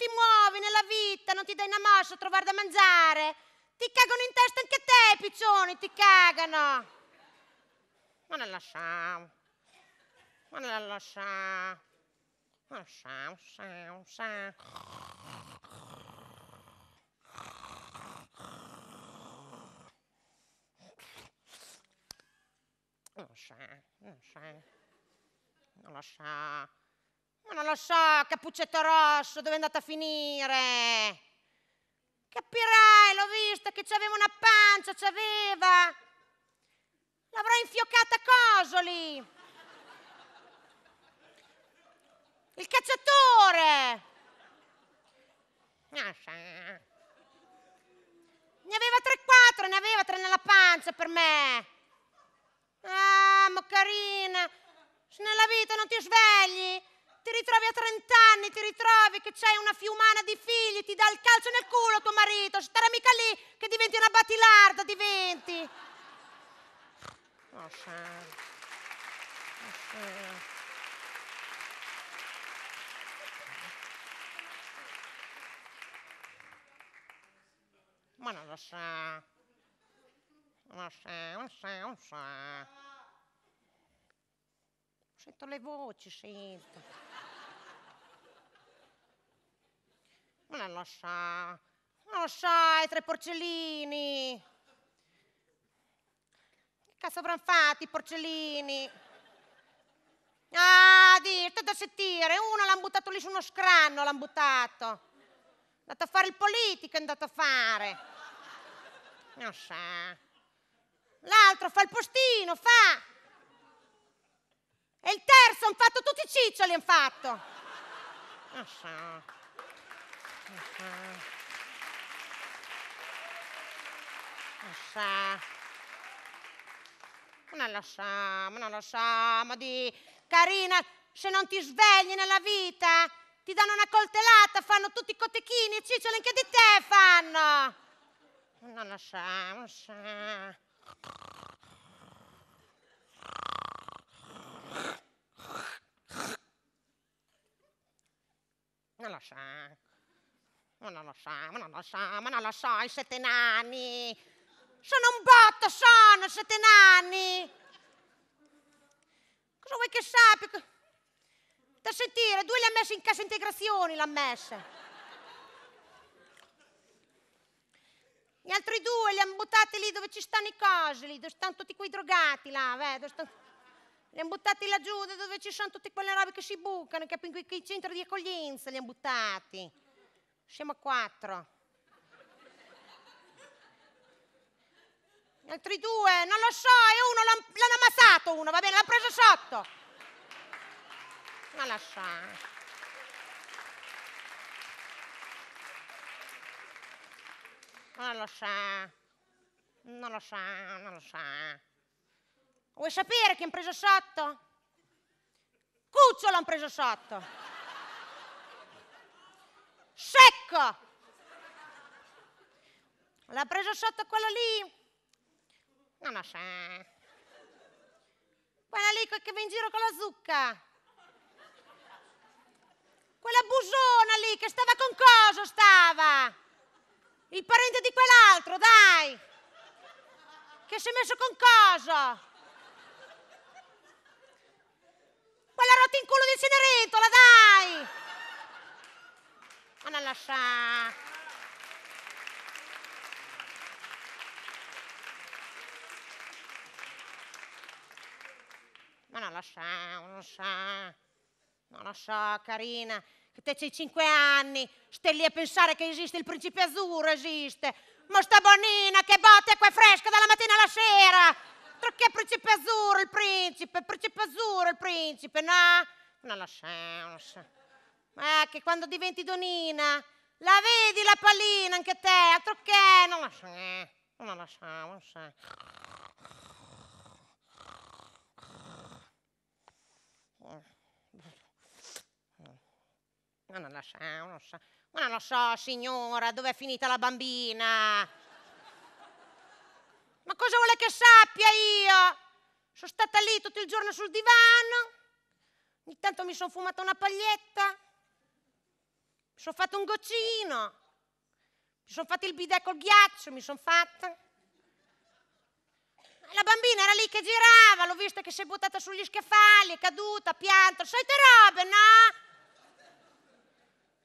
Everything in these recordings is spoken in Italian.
ti muovi nella vita, non ti dai una mossa a trovare da mangiare. Ti cagano in testa anche a te, piccioni, ti cagano. Ma non lasciamo. Ma ne lasciamo. Ma lasciamo, lasciamo, lasciamo. Non lo sa, non lo sa, non lo sa. Ma non lo so, Cappuccetto Rosso, dove è andata a finire? Capirai, l'ho vista che c'aveva una pancia, c'aveva. L'avrò infiocata a Cosoli. Il cacciatore. Ne aveva tre, quattro, ne aveva tre nella pancia per me. Ah, ma carina, se nella vita non ti svegli, ti ritrovi a 30 anni, ti ritrovi che c'hai una fiumana di figli, ti dà il calcio nel culo tuo marito, stare mica lì che diventi una batilarda, diventi. Oh, santo. Oh, santo. Ma non lo so. Non lo so, non lo so, non lo so. Sento le voci, sento. non lo so, non lo sai, so, tre porcellini. Che cazzo avranno fatto i porcellini? Ah, di, te da sentire, uno l'hanno buttato lì su uno scranno, l'hanno buttato. È andato a fare il politico, è andato a fare. Non sa. So. L'altro fa il postino, fa. E il terzo hanno fatto tutti i ciccioli, hanno fatto. Non so. Lo Ma non lo sa, ma non lo sa, ma di... Carina, se non ti svegli nella vita, ti danno una coltellata, fanno tutti i cotechini e anche di te fanno. Non lo sa, non lo sa. Non lo so. Ma non lo sa, ma non lo sa, ma non lo so, i sette nani. Sono un botto, sono sette nani. Cosa vuoi che sappia? Da sentire, due li ha messi in cassa integrazioni, l'ha messa. Gli altri due li hanno buttati lì dove ci stanno i cosi, lì dove stanno tutti quei drogati là, vedo. Li hanno buttati laggiù dove ci sono tutte quelle robe che si bucano, che in quei centri di accoglienza li hanno buttati. Siamo quattro. Gli altri due, non lo so, e uno l'hanno amassato uno, va bene, l'ha preso sotto. Ma lasciate. Eh. Non lo sa, non lo sa, non lo sa. Vuoi sapere chi ha preso sotto? Cucciolo l'hanno preso sotto secco. L'ha preso sotto quello lì? Non lo so. Quella lì che va in giro con la zucca. Quella busona lì che stava con cosa stava? Il parente di quell'altro, dai. Che si è messo con cosa? Quella rotta in culo di Cenerentola, dai. Non lascia. Anna Ma non lascia. Non lo so, carina, che te c'hai cinque anni, stai lì a pensare che esiste il principe azzurro, esiste. Ma sta bonina che botte acqua fresca dalla mattina alla sera. Tra che principe azzurro il principe, principe azzurro il principe, no? Non lo so, non lo so. Eh, che quando diventi Donina, la vedi la pallina anche te, altro che non la sa, eh, non la sa, non la sa. Non la sa, non la sa. Ma non lo so, signora, dov'è finita la bambina? Ma cosa vuole che sappia io? Sono stata lì tutto il giorno sul divano, ogni tanto mi sono fumata una paglietta, mi sono fatto un goccino. Mi sono fatto il bidè col ghiaccio, mi sono fatta. La bambina era lì che girava, l'ho vista che si è buttata sugli scaffali, è caduta, pianta, solite robe,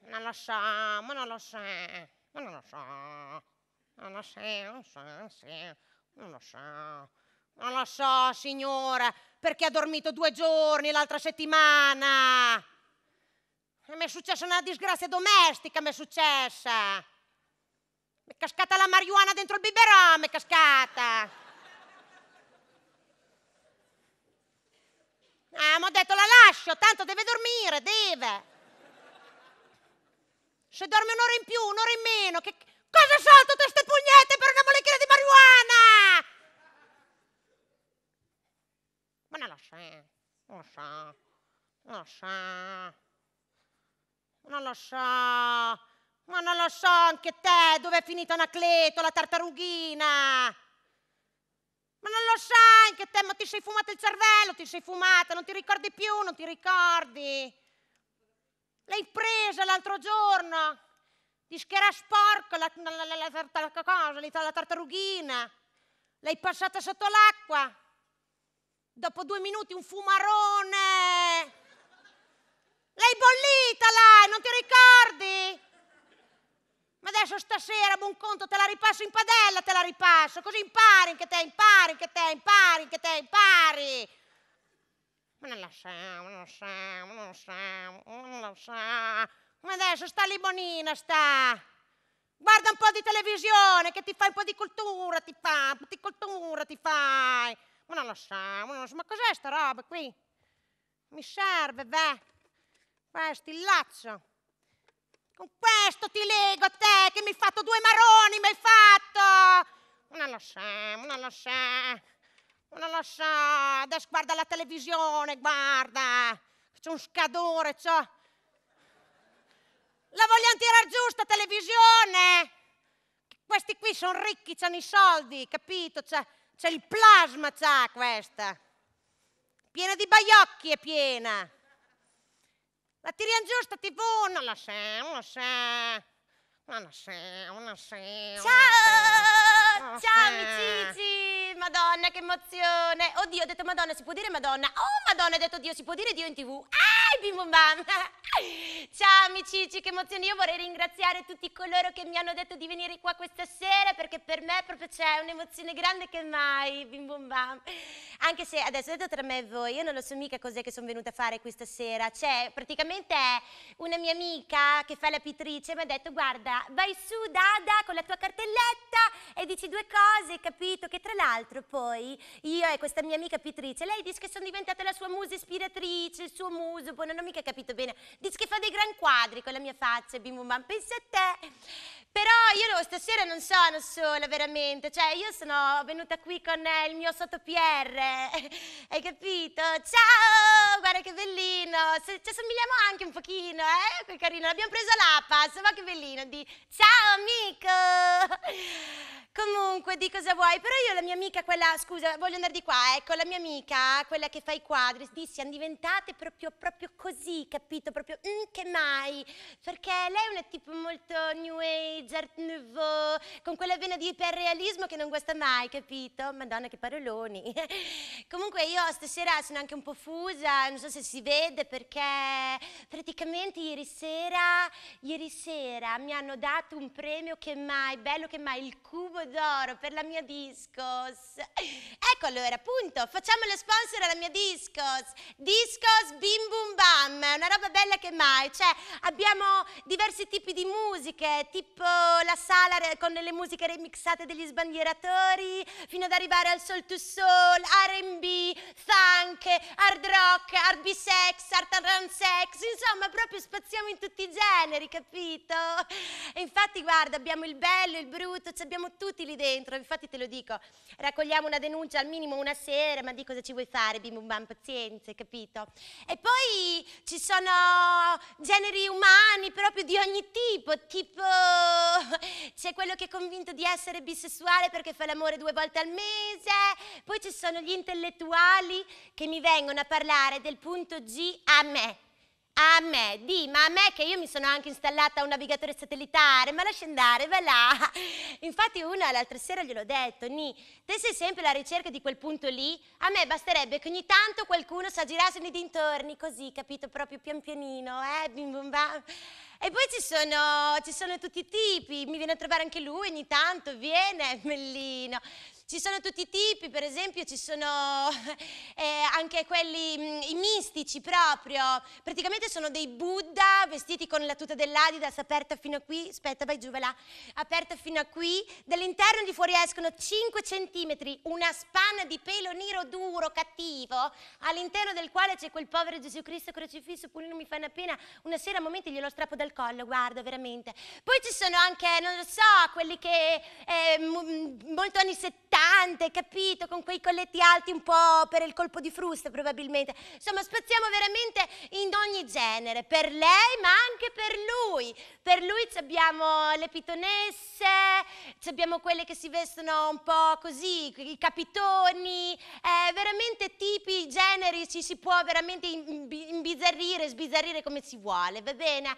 no? Non lo so, ma non lo so, ma non lo so, non lo so, non lo so, non lo so, non lo so, signora, perché ha dormito due giorni l'altra settimana. Mi è successa una disgrazia domestica, mi è successa. Mi è cascata la marijuana dentro il biberò, mi è cascata. Ah, mi ha detto la lascio, tanto deve dormire, deve. Se dorme un'ora in più, un'ora in meno, che cosa sono tutte queste pugnette per una molecola di marijuana? Ma non lo so, eh, non lo so, non lo so non lo so. Ma non lo so anche te dove è finita Anacleto, la tartarughina. Ma non lo sai anche te, ma ti sei fumato il cervello, ti sei fumata, non ti ricordi più, non ti ricordi. L'hai presa l'altro giorno, dischera sporca, la, la, la, la, cosa, la tartarughina. L'hai passata sotto l'acqua. Dopo due minuti un fumarone. L'hai bollita là, non ti ricordi? Ma adesso stasera, buon conto, te la ripasso in padella, te la ripasso, così impari che te, impari che te, impari che te, impari. Ma non lo siamo, non lo siamo, non lo siamo, non lo siamo. Ma adesso sta lì bonina, sta. Guarda un po' di televisione che ti fai un po' di cultura, ti fa, un po' di cultura ti fai. Ma non lo siamo, non lo siamo. Ma cos'è sta roba qui? Mi serve, beh. Questo il laccio. Con questo ti leggo te che mi hai fatto due maroni, mi hai fatto! Non lo so, non lo so, non lo so. Adesso guarda la televisione, guarda. C'è un scadore, c'ho. La vogliamo tirare giusta televisione? Questi qui sono ricchi, hanno i soldi, capito? C'è il plasma, c'ha questa. Piena di baiocchi è piena. La tiriamo giù sta tv, non la sa, non la sa. Non la sa, non la sa. Ciao! Oh, Ciao eh. amici! Madonna, che emozione! Oddio, ho detto Madonna, si può dire Madonna. Oh, Madonna, ho detto Dio, si può dire Dio in tv. Ah, bim bam bam! Ciao amici, che emozione! Io vorrei ringraziare tutti coloro che mi hanno detto di venire qua questa sera perché per me proprio c'è un'emozione grande che mai. Bim bam bam! anche se adesso detto tra me e voi, io non lo so mica cos'è che sono venuta a fare questa sera, cioè praticamente è una mia amica che fa la pitrice mi ha detto guarda vai su Dada con la tua cartelletta e dici due cose, capito? Che tra l'altro poi io e questa mia amica pitrice, lei dice che sono diventata la sua musa ispiratrice, il suo muso, poi boh, non ho mica capito bene, dice che fa dei gran quadri con la mia faccia, bim bam, pensa a te. Però io stasera non sono sola veramente, cioè io sono venuta qui con il mio sottopierre Hai capito? Ciao, guarda che bellino. Ci assomigliamo anche un pochino, eh? Che carino. L'abbiamo preso all'Apas, ma che bellino. Di ciao amico. Comunque, di cosa vuoi? Però io la mia amica, quella, scusa, voglio andare di qua, ecco, la mia amica, quella che fa i quadri, di siamo diventate proprio, proprio così, capito? Proprio mm, che mai. Perché lei è una tipo molto new age, art nouveau, con quella vena di iperrealismo che non guasta mai, capito? Madonna che paroloni. Comunque io stasera sono anche un po' fusa, non so se si vede perché praticamente ieri sera, ieri sera mi hanno dato un premio che mai, bello che mai, il cubo d'oro per la mia discos. Ecco allora, appunto, facciamo lo sponsor alla mia discos. Discos Bim Bum Bam, una roba bella che mai. Cioè abbiamo diversi tipi di musiche, tipo la sala con le musiche remixate degli sbandieratori, fino ad arrivare al soul to Soul, RB, funk, hard rock, hard bisex, art and sex, insomma proprio spaziamo in tutti i generi, capito? E infatti guarda, abbiamo il bello, il brutto, ci abbiamo tutti lì dentro, infatti te lo dico, raccogliamo una denuncia al minimo una sera, ma di cosa ci vuoi fare, bim bam, pazienza, capito? E poi ci sono generi umani proprio di ogni tipo, tipo c'è quello che è convinto di essere bisessuale perché fa l'amore due volte al mese, poi ci sono gli intellettuali che mi vengono a parlare del punto G a me. A me, di, ma a me che io mi sono anche installata un navigatore satellitare, ma lascia andare, va là. Infatti una l'altra sera gliel'ho detto, Ni, te sei sempre alla ricerca di quel punto lì, a me basterebbe che ogni tanto qualcuno sa girarsi nei dintorni, così, capito, proprio pian pianino, eh, bim bum bam. E poi ci sono, ci sono tutti i tipi, mi viene a trovare anche lui ogni tanto, viene, bellino. Ci sono tutti i tipi, per esempio ci sono eh, anche quelli mh, mm, i mistici proprio, praticamente sono dei Buddha vestiti con la tuta dell'Adidas aperta fino a qui, aspetta vai giù, va là, aperta fino a qui, dall'interno di fuori escono 5 centimetri, una spanna di pelo nero duro, cattivo, all'interno del quale c'è quel povero Gesù Cristo crocifisso, pulino mi fa una pena, una sera a momenti glielo strappo dal collo, guarda veramente. Poi ci sono anche, non lo so, quelli che eh, molto anni 70, cantante, capito? Con quei colletti alti un po' per il colpo di frusta probabilmente. Insomma, spaziamo veramente in ogni genere, per lei ma anche per lui. Per lui abbiamo le pitonesse, abbiamo quelle che si vestono un po' così, i capitoni, eh, veramente tipi, generi, ci si può veramente imbizzarrire, sbizzarrire come si vuole, va bene?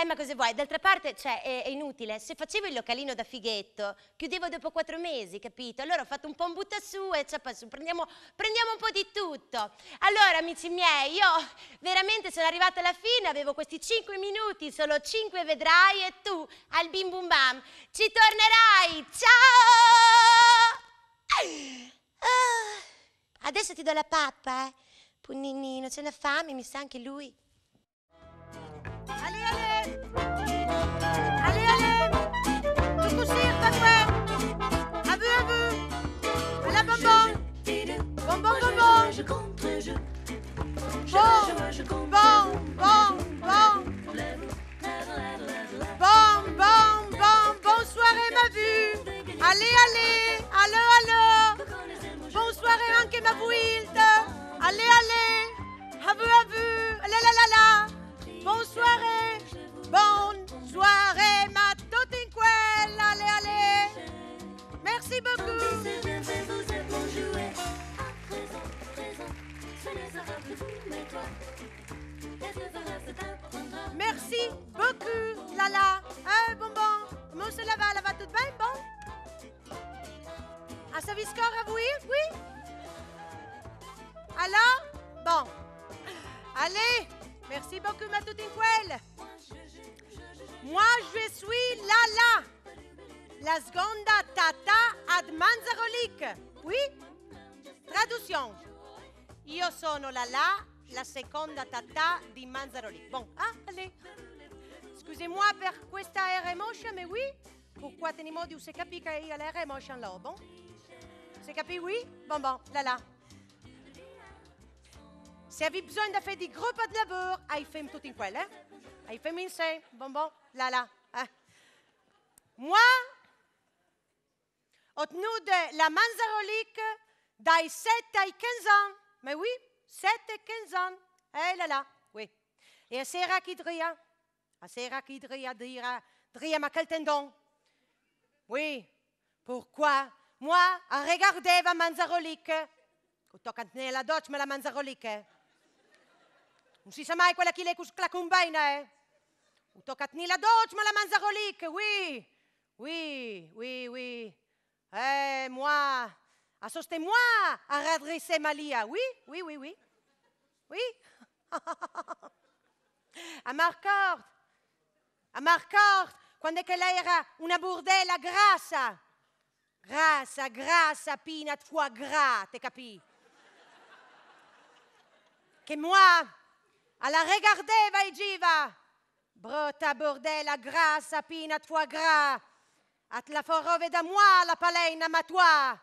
Eh, ma cosa vuoi? D'altra parte, cioè, è, è inutile, se facevo il localino da fighetto, chiudevo dopo quattro mesi, capito? allora ho fatto un po' un butta su e c'è su, prendiamo, prendiamo un po' di tutto. Allora amici miei, io veramente sono arrivata alla fine, avevo questi 5 minuti, solo 5 vedrai e tu al bim bum bam ci tornerai, ciao! Ah! adesso ti do la pappa, eh? Punninino, c'è la fame, mi sa anche lui. Bon, bon, bon, bon. Je Bon, Bon, bon, bon. Bon, bon, bon. Bonsoir, ma vue. Allez, allez. Allô, allô. Bonsoir, soirée, ma vue Allez, allez. Havu, havu. La, la, la, soirée, ma totinquelle. Allez, allez. Merci beaucoup. Merci beaucoup, Lala. Un bonbon. Comment va? là va tout bien, bon? Un service corps à vous, oui? Alors? Bon. Allez, merci beaucoup, Matoutinquel. Moi, je suis Lala. La seconde tata ad manzarolique. Oui? Traduction. Io sono la La, la seconda Tata di Manzaroli. Bon, ah, allez. Scusez-moi per questa R moscia, ma oui. Pourquoi tenez modi se capì che io la R moscia là, bon? Se capì, oui? Bon, bon, la La. Se avete bisogno di fare di gros pas de lavoro, hai fem tutto in quello, eh? Hai fem in sé, bon, bon, la La. Eh. Moi, ho tenuto la Manzarolic dai 7 ai 15 anni. Mais oui, 7 et 15 ans. Elle est là, oui. Et sera qui dria. Ah, sera qui dria dirait, dria ma quel tendon. Oui, pourquoi moi, regarder la manzarolique. Quand on ma la Manzarolic. Non si jamais mai quella l'écoute le la combina, eh? Toccant nella doccia ma la manzarolique. oui. Oui, oui, oui. Eh, moi, à moi à radresser Malia. Oui, oui, oui, oui. Oui. À Marcord, à Marcord, quand elle était une era grasse, grasse, grasse, Grassa, grassa, foie gras, t'es capi? Que moi, à la la regardeva e giva. Brota grasse, grassa, à foie gras. At la forove da moi, la à ma toi.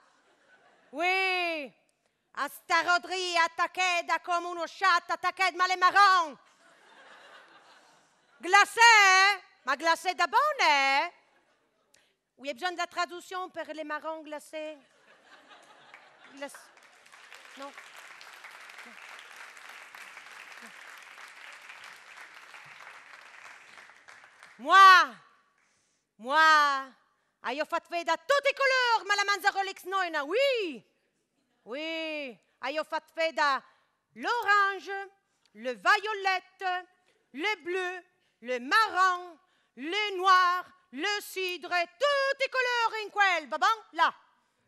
Oui. à Rodri, attaqueda comme uno chat, ma les marrons Glacé, hein? ma glacé d'abord, hein? Oui, il y a besoin de la traduction pour les marrons glacés. Non. Moi, moi, Aí eu faço veda tudo e color, malamanza Rolex noina, hein. oui. Oui. Aí eu faço veda l'orange, le violette, le bleu, le marron, le noir, le cidre, tutti i colori in quel, va bon? Là.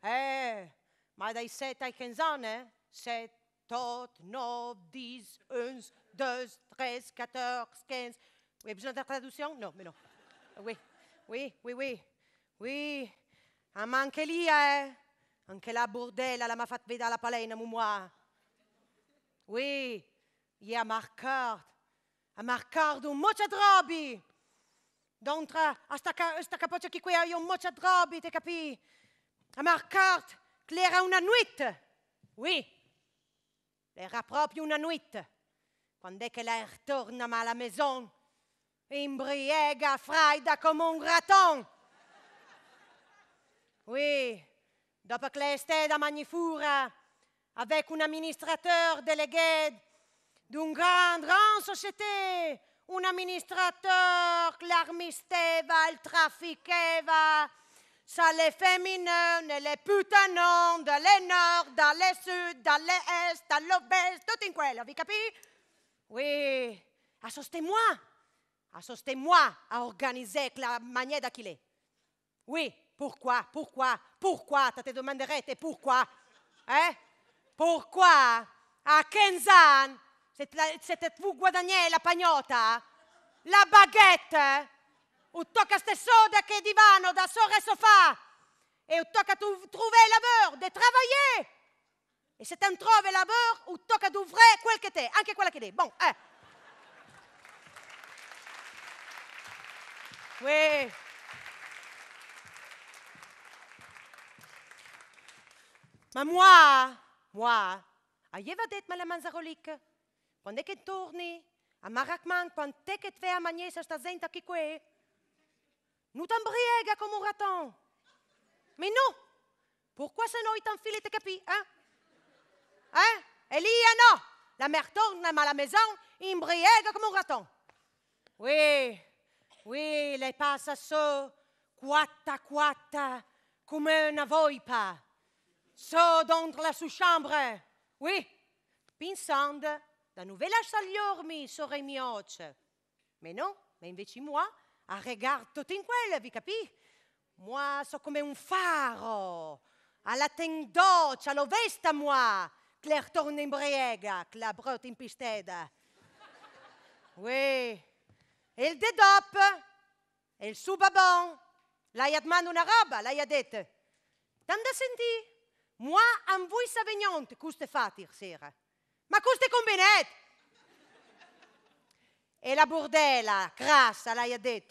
Eh, ma dai 7 ai 15 anni, eh? 7, 8, 9, 10, 11, 12, 13, 14, 15. Vous avez besoin de la traduction? Non, mais non. Oui, oui, oui, oui. Oui, ah, ma anche lì, eh? Anche la bordella, la mi ha vedere la palena, moi. Oui, io ho marcato. Ho marcato un moccia drobi. D'entra a sta, a sta capoccia qui, io un moccia drobi, ti capi? Ho marcato che era una nuit. Oui, era proprio una nuit. Quando è che lei ritorna alla maison, imbriega, fraida come un raton. Oui, dopo che è stata magnifura, avec un administrateur délégué d'une grande, grande société, un administrateur che l'armisteva, il trafficava, ça les féminins et les putains dans le nord, dans le sud, dans l'est, dans l'ouest, tout quoi, vous vous compris? Oui, assistez moi assistez moi à organiser la manière il est. Oui, Pourquoi Pourquoi Pourquoi Te domanderete pourquoi eh? Pourquoi 15 Kenzan siete tu guadagnare la pagnota? La baguette? Un tocca soda che divano da sore sofa, E un tocca tu trovare lavoro, de travailler? E se tu trovi lavoro, un tocca d'ouvrire quel che te, anche quella che te. Bon, eh. Oui. « Mais moi, moi, aeva det mele manzarolik. Pon deket torni, a marakman pon teket ve a maniesa sta zenta ki que. Nous t'embriega comme un raton. Mais non, pourquoi ce nom est enfilé tes capis, hein? Eh? Eh? E hein? non. la mère tourne à la maison, embriega comme un raton. Oui, oui, les passe so, quatta quatta, comme une voipa. Sors donc la sous-chambre. Oui, pensando da nouvel agli ormi sarei mioce. Ma non, ma invece moi, a regard tutto in quella, vi capì? Moi so come un faro, alla tendocia, lo vesta moi, che l'air torna in briega, che la brotte in pisteda. Oui, e il dedop, e il subabon, l'hai ad mano una roba, l'hai detto. Tanda sentì, Moi, en vous, saveignante cust e fatir sera. Ma custe Et combinet? Et la bordella, grassa, elle a dit...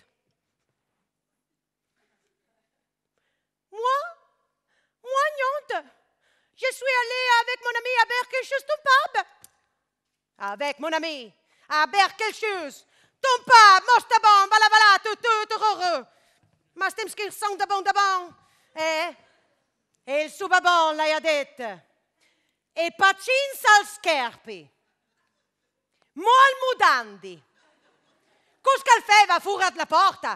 « Moi, moi, niente. Je suis allée avec mon ami à Berkelchus, ton pub. Avec mon ami à Berkelchus, ton pub, c'est bon, voilà, voilà, tout, tout, heureux. qu'ils sont de bon, de bon. Eh, E il Super Bowl lei ha detto, e pacinza al scherpi, mo al mudandi, feva furat la porta.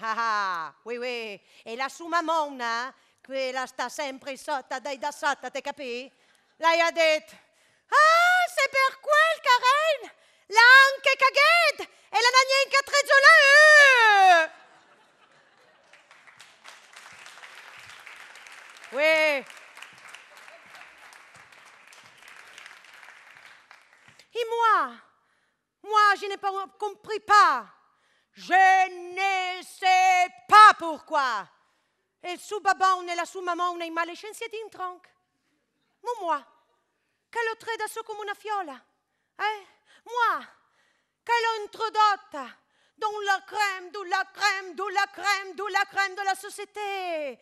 Ah, ah, oui, oui, e la sua mamma, quella sta sempre sotto dai da sotto, te capì? Lei ha detto, ah, se per quel caren, l'anche caghed, e la ne compris pas. Je ne sais pas pourquoi. Et son babbo et la sous mamma sono maléchance in moi, qu'elle l'ho d'assaut comme une fiola. Hein? Moi, qu'elle l'ho dans la crème, de la crème, de la crème, de la crème de la société.